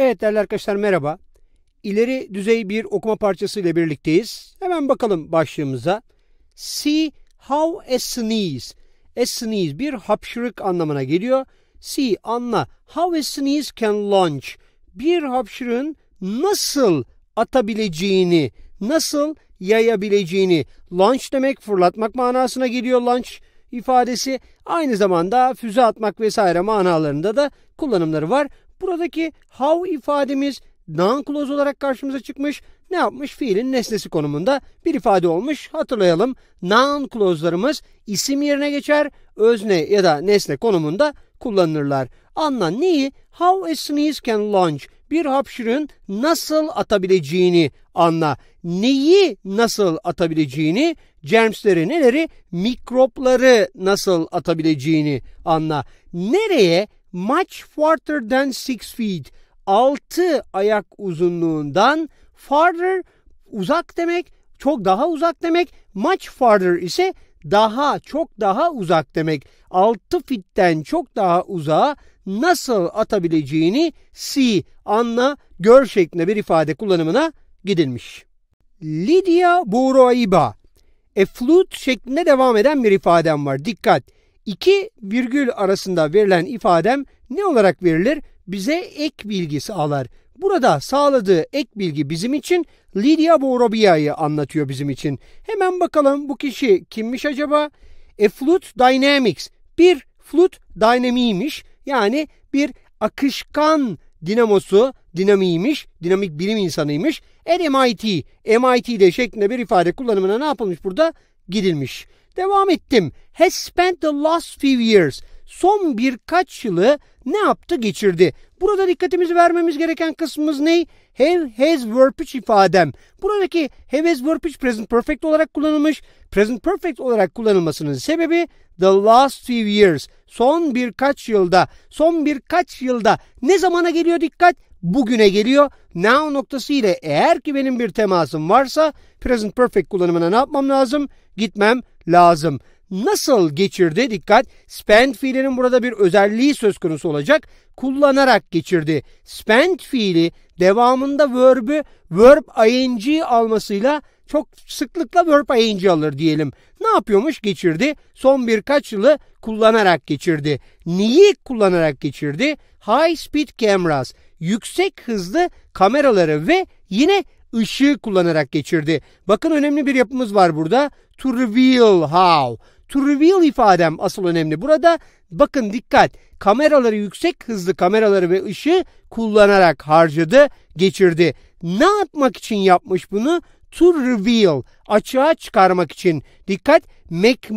Evet değerli arkadaşlar merhaba. İleri düzey bir okuma parçası ile birlikteyiz. Hemen bakalım başlığımıza. See how a sneeze. A sneeze bir hapşırık anlamına geliyor. See anla. How a sneeze can launch. Bir hapşırığın nasıl atabileceğini, nasıl yayabileceğini. Launch demek fırlatmak manasına geliyor launch ifadesi. Aynı zamanda füze atmak vesaire manalarında da kullanımları var. Buradaki how ifademiz noun clause olarak karşımıza çıkmış. Ne yapmış? Fiilin nesnesi konumunda bir ifade olmuş. Hatırlayalım. Noun clause'larımız isim yerine geçer. Özne ya da nesne konumunda kullanılırlar. Anla neyi? How a sneeze can launch. Bir hapşırın nasıl atabileceğini anla. Neyi nasıl atabileceğini, germsleri neleri, mikropları nasıl atabileceğini anla. Nereye much farther than six feet. Altı ayak uzunluğundan farther uzak demek, çok daha uzak demek. Much farther ise daha, çok daha uzak demek. Altı fitten çok daha uzağa nasıl atabileceğini see, anla, gör şeklinde bir ifade kullanımına gidilmiş. Lydia Buroiba. a flute şeklinde devam eden bir ifadem var. Dikkat! İki virgül arasında verilen ifadem ne olarak verilir? Bize ek bilgi sağlar. Burada sağladığı ek bilgi bizim için Lydia Borobia'yı anlatıyor bizim için. Hemen bakalım bu kişi kimmiş acaba? E Flut Dynamics. Bir flut dinamiğiymiş. Yani bir akışkan dinamosu dinamiymiş, dinamik bilim insanıymış. At MIT, MIT'de şeklinde bir ifade kullanımına ne yapılmış burada? Gidilmiş. Devam ettim. Has spent the last few years. Son birkaç yılı ne yaptı geçirdi. Burada dikkatimizi vermemiz gereken kısmımız ne? Have, has, verb ifadem. Buradaki have, has, verb present perfect olarak kullanılmış. Present perfect olarak kullanılmasının sebebi the last few years. Son birkaç yılda. Son birkaç yılda. Ne zamana geliyor dikkat? Bugüne geliyor. Now noktası ile eğer ki benim bir temasım varsa present perfect kullanımına ne yapmam lazım? Gitmem lazım. Nasıl geçirdi? Dikkat. Spend fiilinin burada bir özelliği söz konusu olacak. Kullanarak geçirdi. Spend fiili devamında verb'ü verb ing almasıyla çok sıklıkla verb ing alır diyelim. Ne yapıyormuş? Geçirdi. Son birkaç yılı kullanarak geçirdi. Neyi kullanarak geçirdi? High speed cameras, yüksek hızlı kameraları ve yine ışığı kullanarak geçirdi. Bakın önemli bir yapımız var burada. To reveal how. To reveal ifadem asıl önemli. Burada bakın dikkat kameraları yüksek hızlı kameraları ve ışığı kullanarak harcadı, geçirdi. Ne yapmak için yapmış bunu? To reveal, açığa çıkarmak için. Dikkat, make,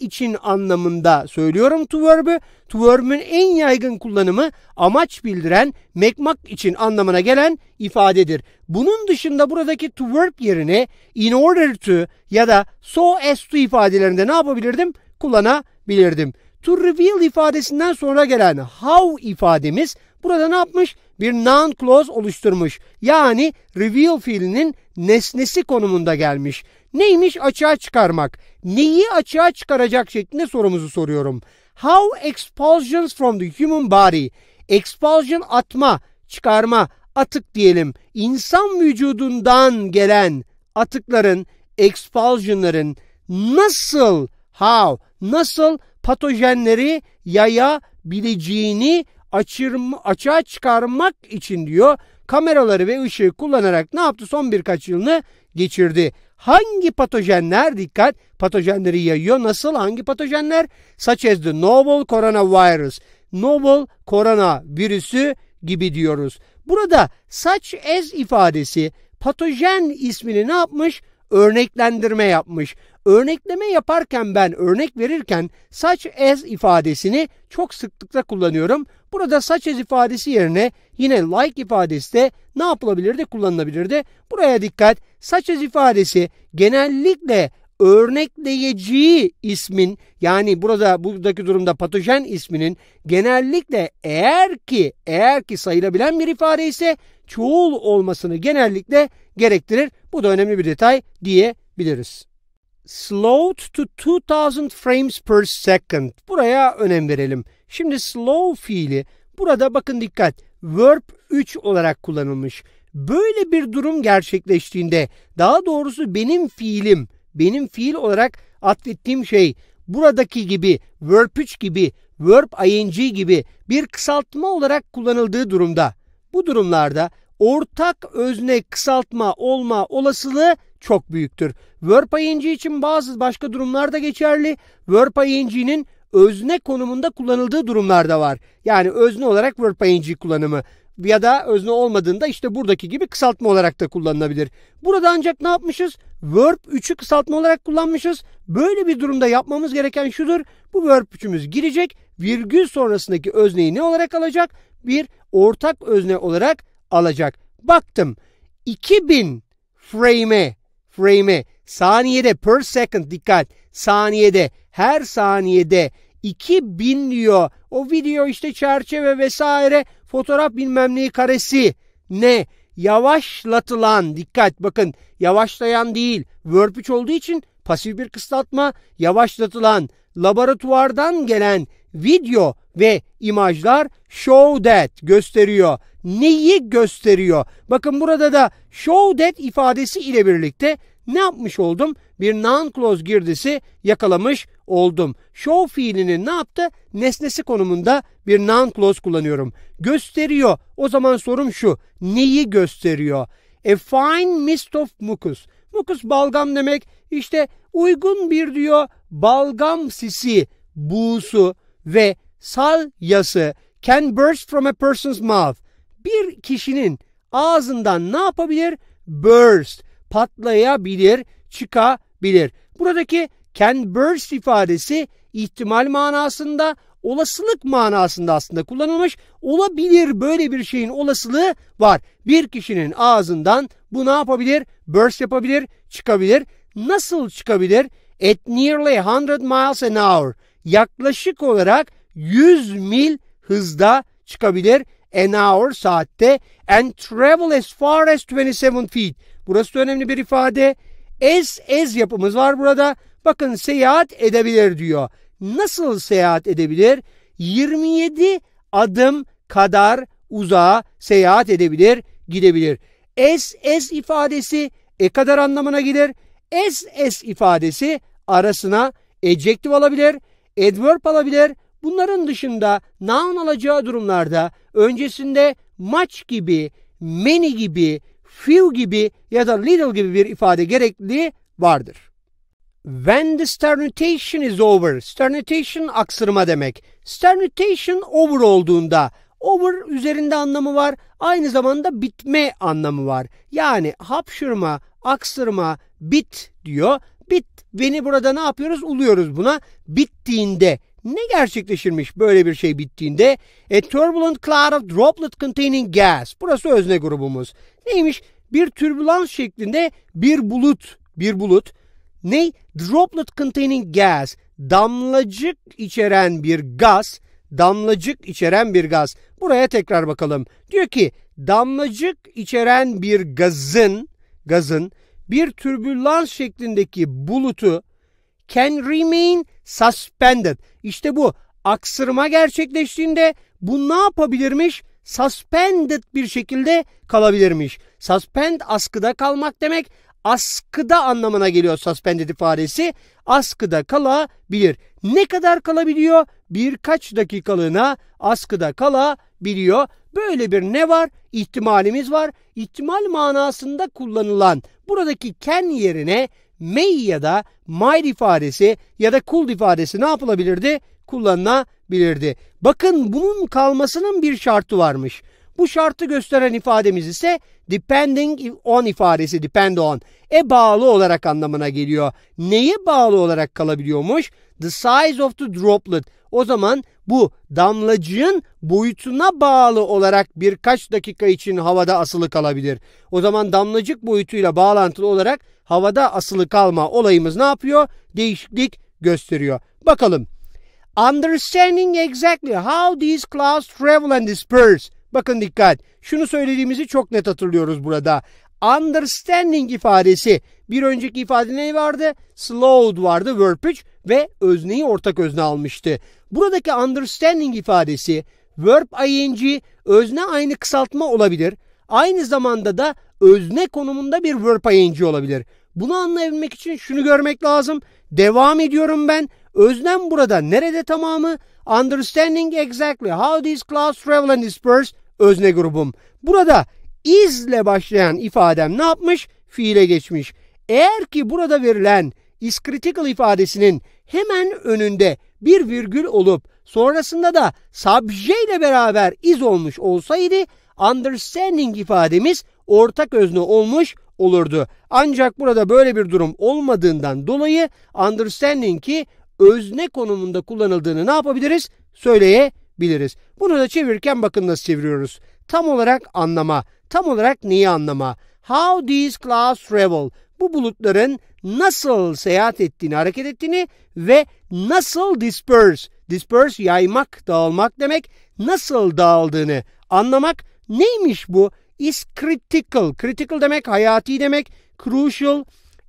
için anlamında söylüyorum to verb'ü. To verb'ün en yaygın kullanımı amaç bildiren, mekmak için anlamına gelen ifadedir. Bunun dışında buradaki to verb yerine in order to ya da so as to ifadelerinde ne yapabilirdim? Kullanabilirdim. To reveal ifadesinden sonra gelen how ifademiz burada ne yapmış? Bir noun clause oluşturmuş. Yani reveal fiilinin nesnesi konumunda gelmiş. Neymiş açığa çıkarmak? Neyi açığa çıkaracak şeklinde sorumuzu soruyorum. How expulsions from the human body? Expulsion atma, çıkarma, atık diyelim. İnsan vücudundan gelen atıkların, expulsionların nasıl, how, nasıl patojenleri yayabileceğini açırma, açığa çıkarmak için diyor kameraları ve ışığı kullanarak ne yaptı son birkaç yılını geçirdi. Hangi patojenler dikkat patojenleri yayıyor? Nasıl hangi patojenler? Such as the novel coronavirus, novel korona virüsü gibi diyoruz. Burada such as ifadesi patojen ismini ne yapmış? Örneklendirme yapmış. Örnekleme yaparken ben örnek verirken such as ifadesini çok sıklıkla kullanıyorum. Burada such as ifadesi yerine yine like ifadesi de ne yapılabilir de buraya dikkat Saç öz ifadesi genellikle örnekleyeceği ismin yani burada buradaki durumda patojen isminin genellikle eğer ki eğer ki sayılabilen bir ifade ise çoğul olmasını genellikle gerektirir. Bu da önemli bir detay diyebiliriz. Slowed to 2000 frames per second. Buraya önem verelim. Şimdi slow fiili burada bakın dikkat verb 3 olarak kullanılmış. Böyle bir durum gerçekleştiğinde daha doğrusu benim fiilim, benim fiil olarak atfettiğim şey buradaki gibi verb 3 gibi verb ing gibi bir kısaltma olarak kullanıldığı durumda. Bu durumlarda ortak özne kısaltma olma olasılığı çok büyüktür. Verb ing için bazı başka durumlarda geçerli. Verb ing'nin özne konumunda kullanıldığı durumlarda var. Yani özne olarak verb ing kullanımı ya da özne olmadığında işte buradaki gibi kısaltma olarak da kullanılabilir. Burada ancak ne yapmışız? Verb 3'ü kısaltma olarak kullanmışız. Böyle bir durumda yapmamız gereken şudur. Bu verb 3'ümüz girecek. Virgül sonrasındaki özneyi ne olarak alacak? Bir ortak özne olarak alacak. Baktım 2000 frame'e frame'e saniyede per second dikkat saniyede her saniyede 2000 diyor. O video işte çerçeve vesaire fotoğraf bilmem neyi karesi ne yavaşlatılan dikkat bakın yavaşlayan değil verb olduğu için pasif bir kısaltma yavaşlatılan laboratuvardan gelen video ve imajlar show that gösteriyor. Neyi gösteriyor? Bakın burada da show that ifadesi ile birlikte ne yapmış oldum? Bir non-close girdisi yakalamış oldum. Show fiilini ne yaptı? Nesnesi konumunda bir non-close kullanıyorum. Gösteriyor. O zaman sorum şu. Neyi gösteriyor? A fine mist of mucus. Mucus balgam demek. İşte uygun bir diyor balgam sisi, buğusu ve salyası can burst from a person's mouth. Bir kişinin ağzından ne yapabilir? Burst patlayabilir, çıkabilir. Buradaki can burst ifadesi ihtimal manasında olasılık manasında aslında kullanılmış. Olabilir böyle bir şeyin olasılığı var. Bir kişinin ağzından bu ne yapabilir? Burst yapabilir, çıkabilir. Nasıl çıkabilir? At nearly 100 miles an hour. Yaklaşık olarak 100 mil hızda çıkabilir an hour saatte and travel as far as 27 feet. Burası da önemli bir ifade. As as yapımız var burada. Bakın seyahat edebilir diyor. Nasıl seyahat edebilir? 27 adım kadar uzağa seyahat edebilir, gidebilir. As as ifadesi e kadar anlamına gelir. As as ifadesi arasına adjective alabilir, adverb alabilir Bunların dışında noun alacağı durumlarda öncesinde much gibi, many gibi, few gibi ya da little gibi bir ifade gerekli vardır. When the sternutation is over, sternutation aksırma demek. Sternutation over olduğunda, over üzerinde anlamı var, aynı zamanda bitme anlamı var. Yani hapşırma, aksırma, bit diyor. Bit beni burada ne yapıyoruz? Uluyoruz buna. Bittiğinde ne gerçekleşirmiş böyle bir şey bittiğinde? A turbulent cloud of droplet containing gas. Burası özne grubumuz. Neymiş? Bir türbülans şeklinde bir bulut. Bir bulut. Ne? Droplet containing gas. Damlacık içeren bir gaz. Damlacık içeren bir gaz. Buraya tekrar bakalım. Diyor ki damlacık içeren bir gazın gazın bir türbülans şeklindeki bulutu can remain suspended. İşte bu aksırma gerçekleştiğinde bu ne yapabilirmiş? Suspended bir şekilde kalabilirmiş. Suspend askıda kalmak demek. Askıda anlamına geliyor suspended ifadesi. Askıda kalabilir. Ne kadar kalabiliyor? Birkaç dakikalığına askıda kalabiliyor. Böyle bir ne var? İhtimalimiz var. İhtimal manasında kullanılan buradaki can yerine may ya da might ifadesi ya da could ifadesi ne yapılabilirdi? Kullanılabilirdi. Bakın bunun kalmasının bir şartı varmış. Bu şartı gösteren ifademiz ise depending on ifadesi depend on. E bağlı olarak anlamına geliyor. Neye bağlı olarak kalabiliyormuş? The size of the droplet. O zaman bu damlacığın boyutuna bağlı olarak birkaç dakika için havada asılı kalabilir. O zaman damlacık boyutuyla bağlantılı olarak havada asılı kalma olayımız ne yapıyor? Değişiklik gösteriyor. Bakalım. Understanding exactly how these clouds travel and disperse. Bakın dikkat. Şunu söylediğimizi çok net hatırlıyoruz burada. Understanding ifadesi. Bir önceki ifade ne vardı? Slowed vardı. Verb ve özneyi ortak özne almıştı. Buradaki understanding ifadesi verb ing özne aynı kısaltma olabilir. Aynı zamanda da özne konumunda bir verb ing olabilir. Bunu anlayabilmek için şunu görmek lazım. Devam ediyorum ben. Öznem burada nerede tamamı? Understanding exactly how these clouds travel and disperse özne grubum. Burada izle başlayan ifadem ne yapmış? Fiile geçmiş. Eğer ki burada verilen is critical ifadesinin hemen önünde bir virgül olup sonrasında da subje ile beraber iz olmuş olsaydı understanding ifademiz ortak özne olmuş olurdu. Ancak burada böyle bir durum olmadığından dolayı understanding'i özne konumunda kullanıldığını ne yapabiliriz? Söyleyebiliriz. Bunu da çevirirken bakın nasıl çeviriyoruz. Tam olarak anlama. Tam olarak neyi anlama? How these clouds travel. Bu bulutların nasıl seyahat ettiğini, hareket ettiğini ve nasıl disperse, disperse yaymak, dağılmak demek, nasıl dağıldığını anlamak Neymiş bu? Is critical. Critical demek hayati demek. Crucial,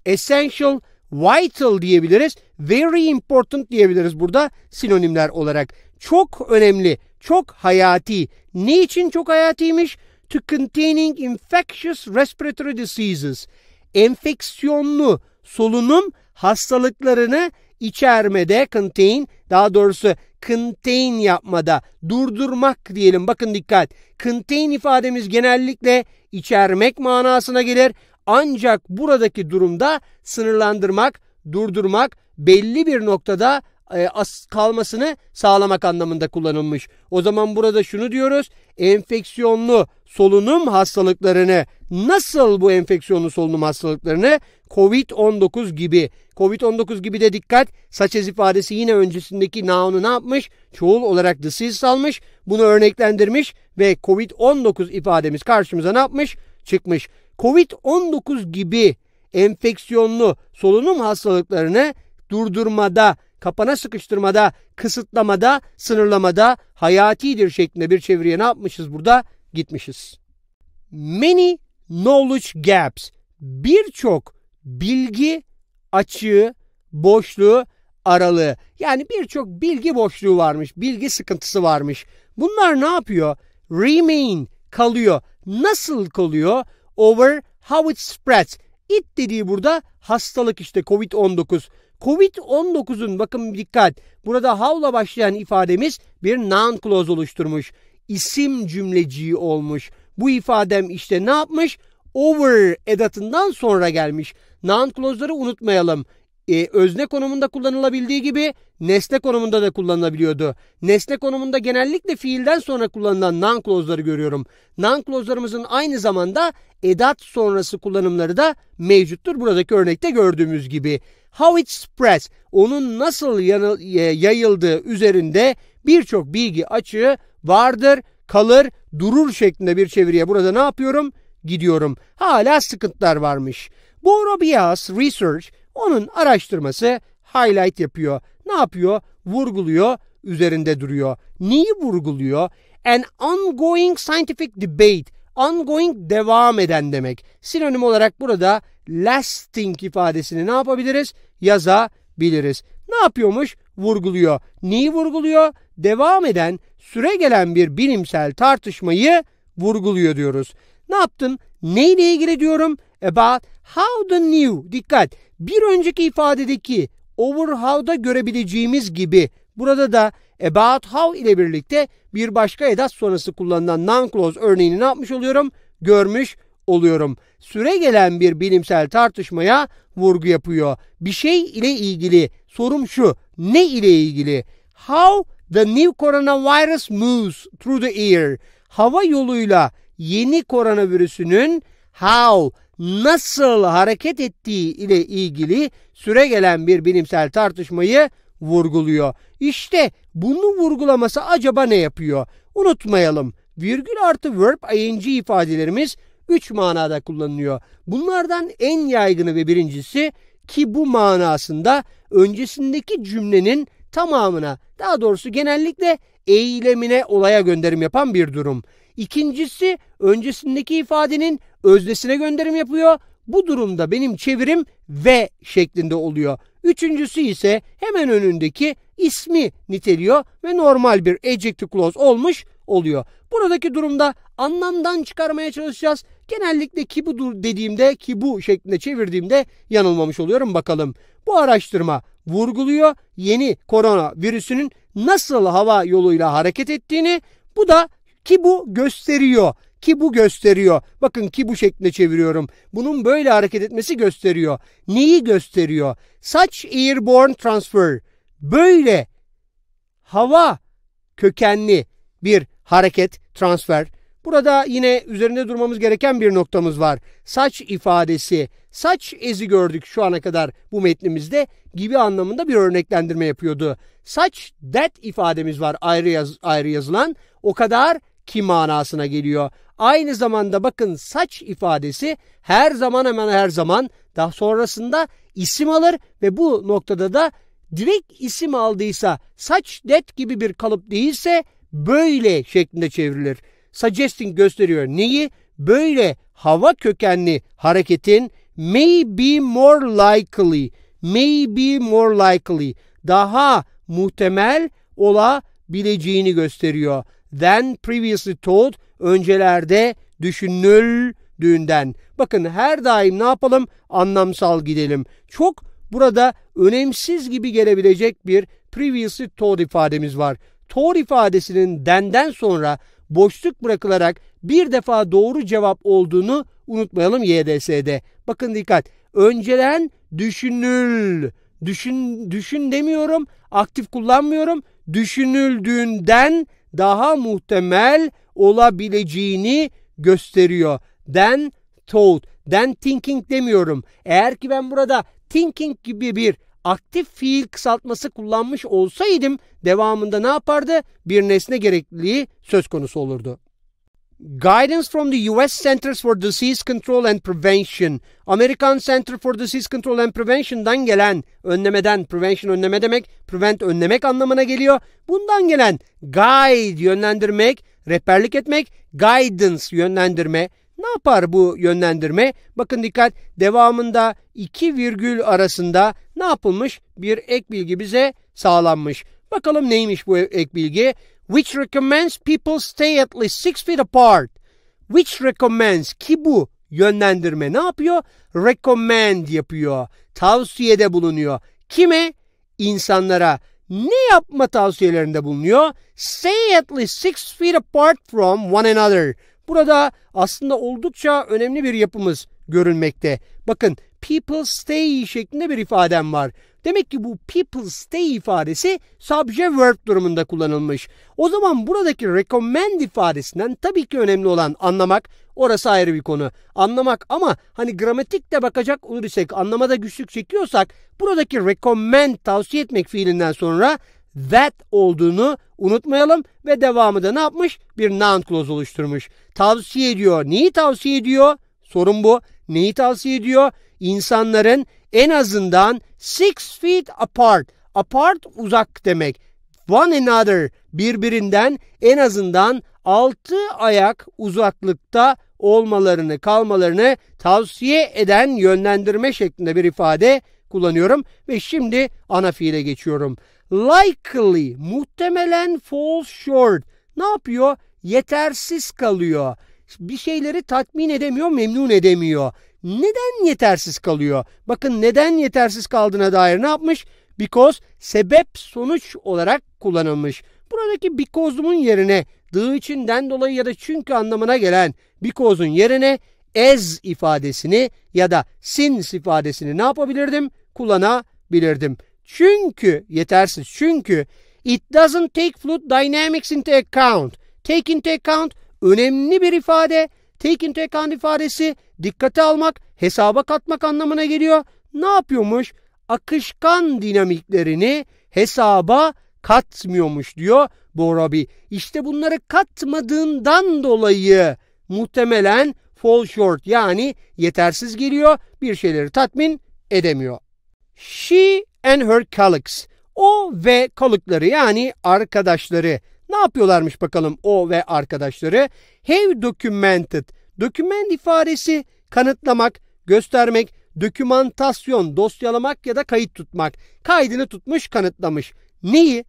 essential, vital diyebiliriz. Very important diyebiliriz burada sinonimler olarak. Çok önemli, çok hayati. Ne için çok hayatiymiş? To containing infectious respiratory diseases. Enfeksiyonlu solunum hastalıklarını içermede contain daha doğrusu contain yapmada durdurmak diyelim. Bakın dikkat. Contain ifademiz genellikle içermek manasına gelir. Ancak buradaki durumda sınırlandırmak, durdurmak, belli bir noktada e, as kalmasını sağlamak anlamında kullanılmış. O zaman burada şunu diyoruz. Enfeksiyonlu solunum hastalıklarını nasıl bu enfeksiyonlu solunum hastalıklarını COVID-19 gibi COVID-19 gibi de dikkat Saç saçez ifadesi yine öncesindeki noun'u ne yapmış? Çoğul olarak the salmış. Bunu örneklendirmiş ve COVID-19 ifademiz karşımıza ne yapmış? Çıkmış. COVID-19 gibi enfeksiyonlu solunum hastalıklarını durdurmada kapana sıkıştırmada, kısıtlamada, sınırlamada hayatidir şeklinde bir çeviriye ne yapmışız burada? Gitmişiz. Many knowledge gaps. Birçok bilgi açığı, boşluğu, aralığı. Yani birçok bilgi boşluğu varmış, bilgi sıkıntısı varmış. Bunlar ne yapıyor? Remain kalıyor. Nasıl kalıyor? Over how it spreads. It dediği burada hastalık işte COVID-19. Covid-19'un bakın dikkat burada havla başlayan ifademiz bir noun clause oluşturmuş. İsim cümleciği olmuş. Bu ifadem işte ne yapmış? Over edatından sonra gelmiş. Noun clause'ları unutmayalım e, özne konumunda kullanılabildiği gibi nesne konumunda da kullanılabiliyordu. Nesne konumunda genellikle fiilden sonra kullanılan non clause'ları görüyorum. Non clause'larımızın aynı zamanda edat sonrası kullanımları da mevcuttur. Buradaki örnekte gördüğümüz gibi. How it spreads, onun nasıl e, yayıldığı üzerinde birçok bilgi açığı vardır, kalır, durur şeklinde bir çeviriye burada ne yapıyorum? Gidiyorum. Hala sıkıntılar varmış. Borobias Research onun araştırması highlight yapıyor. Ne yapıyor? Vurguluyor, üzerinde duruyor. Neyi vurguluyor? An ongoing scientific debate. Ongoing devam eden demek. Sinonim olarak burada lasting ifadesini ne yapabiliriz? Yazabiliriz. Ne yapıyormuş? Vurguluyor. Neyi vurguluyor? Devam eden, süre gelen bir bilimsel tartışmayı vurguluyor diyoruz. Ne yaptın? Neyle ilgili diyorum? About how the new. Dikkat. Bir önceki ifadedeki over how'da görebileceğimiz gibi burada da about how ile birlikte bir başka edat sonrası kullanılan noun clause örneğini ne yapmış oluyorum? Görmüş oluyorum. Süre gelen bir bilimsel tartışmaya vurgu yapıyor. Bir şey ile ilgili sorum şu. Ne ile ilgili? How the new coronavirus moves through the air. Hava yoluyla yeni koronavirüsünün how nasıl hareket ettiği ile ilgili süre gelen bir bilimsel tartışmayı vurguluyor. İşte bunu vurgulaması acaba ne yapıyor? Unutmayalım. Virgül artı verb ing ifadelerimiz 3 manada kullanılıyor. Bunlardan en yaygını ve birincisi ki bu manasında öncesindeki cümlenin tamamına daha doğrusu genellikle eylemine olaya gönderim yapan bir durum. İkincisi öncesindeki ifadenin öznesine gönderim yapıyor. Bu durumda benim çevirim ve şeklinde oluyor. Üçüncüsü ise hemen önündeki ismi niteliyor ve normal bir adjective clause olmuş oluyor. Buradaki durumda anlamdan çıkarmaya çalışacağız. Genellikle ki bu dediğimde ki bu şeklinde çevirdiğimde yanılmamış oluyorum bakalım. Bu araştırma vurguluyor yeni korona virüsünün nasıl hava yoluyla hareket ettiğini. Bu da ki bu gösteriyor. Ki bu gösteriyor. Bakın ki bu şekline çeviriyorum. Bunun böyle hareket etmesi gösteriyor. Neyi gösteriyor? Such airborne transfer. Böyle hava kökenli bir hareket, transfer. Burada yine üzerinde durmamız gereken bir noktamız var. Saç ifadesi, saç ezi gördük şu ana kadar bu metnimizde gibi anlamında bir örneklendirme yapıyordu. Saç that ifademiz var ayrı, yaz, ayrı yazılan. O kadar ki manasına geliyor. Aynı zamanda bakın saç ifadesi her zaman hemen her zaman daha sonrasında isim alır ve bu noktada da direkt isim aldıysa saç det gibi bir kalıp değilse böyle şeklinde çevrilir. Suggesting gösteriyor neyi? Böyle hava kökenli hareketin may be more likely, may be more likely daha muhtemel olabileceğini gösteriyor. Then previously thought öncelerde düşünüldüğünden. Bakın her daim ne yapalım? Anlamsal gidelim. Çok burada önemsiz gibi gelebilecek bir previously thought ifademiz var. Thought ifadesinin denden sonra boşluk bırakılarak bir defa doğru cevap olduğunu unutmayalım YDS'de. Bakın dikkat. Önceden düşünül. Düşün, düşün demiyorum. Aktif kullanmıyorum. Düşünüldüğünden daha muhtemel olabileceğini gösteriyor. Then thought. then thinking demiyorum. Eğer ki ben burada thinking gibi bir aktif fiil kısaltması kullanmış olsaydım devamında ne yapardı? Bir nesne gerekliliği söz konusu olurdu. Guidance from the US Centers for Disease Control and Prevention. Amerikan Center for Disease Control and Prevention'dan gelen önlemeden, prevention önleme demek, prevent önlemek anlamına geliyor. Bundan gelen guide yönlendirmek, rehberlik etmek, guidance yönlendirme. Ne yapar bu yönlendirme? Bakın dikkat devamında iki virgül arasında ne yapılmış? Bir ek bilgi bize sağlanmış. Bakalım neymiş bu ek bilgi? which recommends people stay at least six feet apart. Which recommends ki bu yönlendirme ne yapıyor? Recommend yapıyor. Tavsiyede bulunuyor. Kime? İnsanlara. Ne yapma tavsiyelerinde bulunuyor? Stay at least six feet apart from one another. Burada aslında oldukça önemli bir yapımız görülmekte. Bakın people stay şeklinde bir ifadem var. Demek ki bu people stay ifadesi subject verb durumunda kullanılmış. O zaman buradaki recommend ifadesinden tabii ki önemli olan anlamak orası ayrı bir konu. Anlamak ama hani gramatikte bakacak olursak anlamada güçlük çekiyorsak buradaki recommend tavsiye etmek fiilinden sonra that olduğunu unutmayalım ve devamı da ne yapmış? Bir noun clause oluşturmuş. Tavsiye ediyor. Neyi tavsiye ediyor? Sorun bu. Neyi tavsiye ediyor? İnsanların en azından six feet apart. Apart uzak demek. One another birbirinden en azından altı ayak uzaklıkta olmalarını, kalmalarını tavsiye eden yönlendirme şeklinde bir ifade kullanıyorum ve şimdi ana fiile geçiyorum. Likely muhtemelen falls short. Ne yapıyor? Yetersiz kalıyor. Bir şeyleri tatmin edemiyor, memnun edemiyor neden yetersiz kalıyor? Bakın neden yetersiz kaldığına dair ne yapmış? Because sebep sonuç olarak kullanılmış. Buradaki because'un yerine dığı içinden dolayı ya da çünkü anlamına gelen because'un yerine as ifadesini ya da since ifadesini ne yapabilirdim? Kullanabilirdim. Çünkü yetersiz çünkü it doesn't take fluid dynamics into account. Take into account önemli bir ifade. Take into account ifadesi Dikkate almak, hesaba katmak anlamına geliyor. Ne yapıyormuş? Akışkan dinamiklerini hesaba katmıyormuş diyor Borabi. İşte bunları katmadığından dolayı muhtemelen fall short yani yetersiz geliyor. Bir şeyleri tatmin edemiyor. She and her colleagues. O ve kalıkları yani arkadaşları ne yapıyorlarmış bakalım o ve arkadaşları? Have documented Döküman ifadesi kanıtlamak, göstermek, dökümantasyon, dosyalamak ya da kayıt tutmak. Kaydını tutmuş, kanıtlamış. Neyi?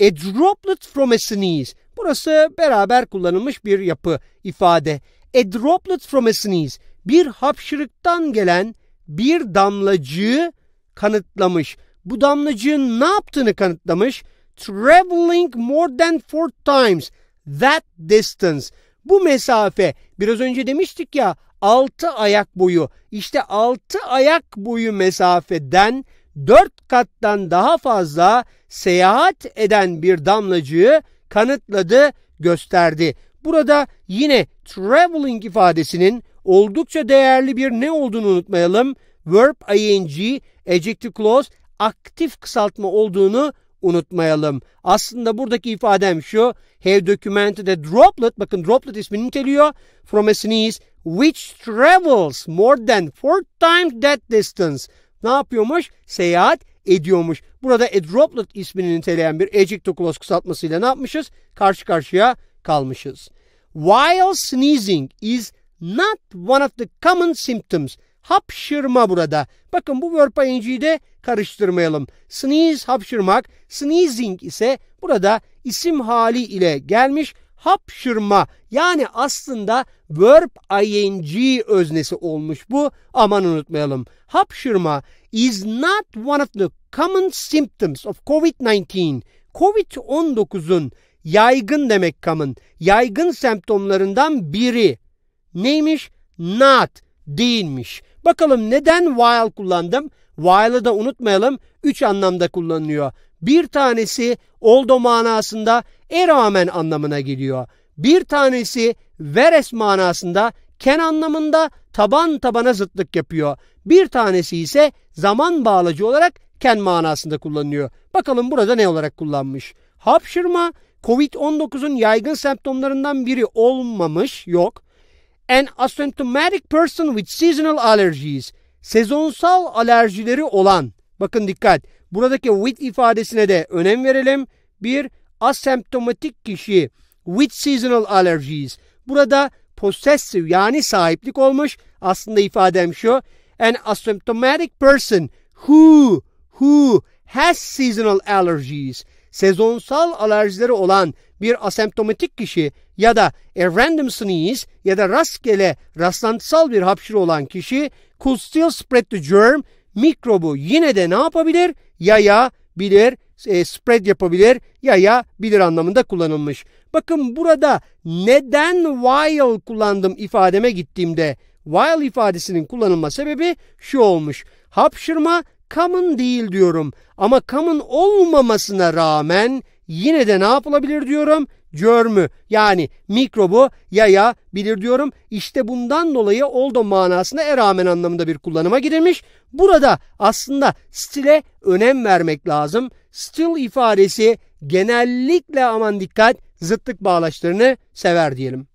A droplet from a sneeze. Burası beraber kullanılmış bir yapı ifade. A droplet from a sneeze. Bir hapşırıktan gelen bir damlacığı kanıtlamış. Bu damlacığın ne yaptığını kanıtlamış. Traveling more than four times that distance. Bu mesafe biraz önce demiştik ya 6 ayak boyu. İşte 6 ayak boyu mesafeden 4 kattan daha fazla seyahat eden bir damlacığı kanıtladı, gösterdi. Burada yine traveling ifadesinin oldukça değerli bir ne olduğunu unutmayalım. Verb ing, adjective clause aktif kısaltma olduğunu unutmayalım. Aslında buradaki ifadem şu. Have documented a droplet. Bakın droplet ismini niteliyor. From a sneeze which travels more than four times that distance. Ne yapıyormuş? Seyahat ediyormuş. Burada a droplet ismini niteleyen bir ejectoculos kısaltmasıyla ne yapmışız? Karşı karşıya kalmışız. While sneezing is not one of the common symptoms hapşırma burada. Bakın bu verb ingi de karıştırmayalım. Sneeze hapşırmak, sneezing ise burada isim hali ile gelmiş hapşırma yani aslında verb ing öznesi olmuş bu aman unutmayalım. Hapşırma is not one of the common symptoms of COVID-19. COVID-19'un yaygın demek common, yaygın semptomlarından biri neymiş? Not değilmiş. Bakalım neden while kullandım? While'ı da unutmayalım. Üç anlamda kullanılıyor. Bir tanesi oldo manasında e rağmen anlamına geliyor. Bir tanesi veres manasında ken anlamında taban tabana zıtlık yapıyor. Bir tanesi ise zaman bağlacı olarak ken manasında kullanılıyor. Bakalım burada ne olarak kullanmış? Hapşırma Covid-19'un yaygın semptomlarından biri olmamış, yok an asymptomatic person with seasonal allergies. Sezonsal alerjileri olan. Bakın dikkat. Buradaki with ifadesine de önem verelim. Bir asemptomatik kişi with seasonal allergies. Burada possessive yani sahiplik olmuş. Aslında ifadem şu. An asymptomatic person who who has seasonal allergies sezonsal alerjileri olan bir asemptomatik kişi ya da a random sneeze ya da rastgele rastlantısal bir hapşırı olan kişi could still spread the germ mikrobu yine de ne yapabilir? Yayabilir, e, spread yapabilir, bilir anlamında kullanılmış. Bakın burada neden while kullandım ifademe gittiğimde while ifadesinin kullanılma sebebi şu olmuş. Hapşırma common değil diyorum. Ama common olmamasına rağmen yine de ne yapılabilir diyorum? Germ'ü yani mikrobu yayabilir diyorum. İşte bundan dolayı oldo manasında eramen rağmen anlamında bir kullanıma girilmiş. Burada aslında stile önem vermek lazım. Still ifadesi genellikle aman dikkat zıtlık bağlaçlarını sever diyelim.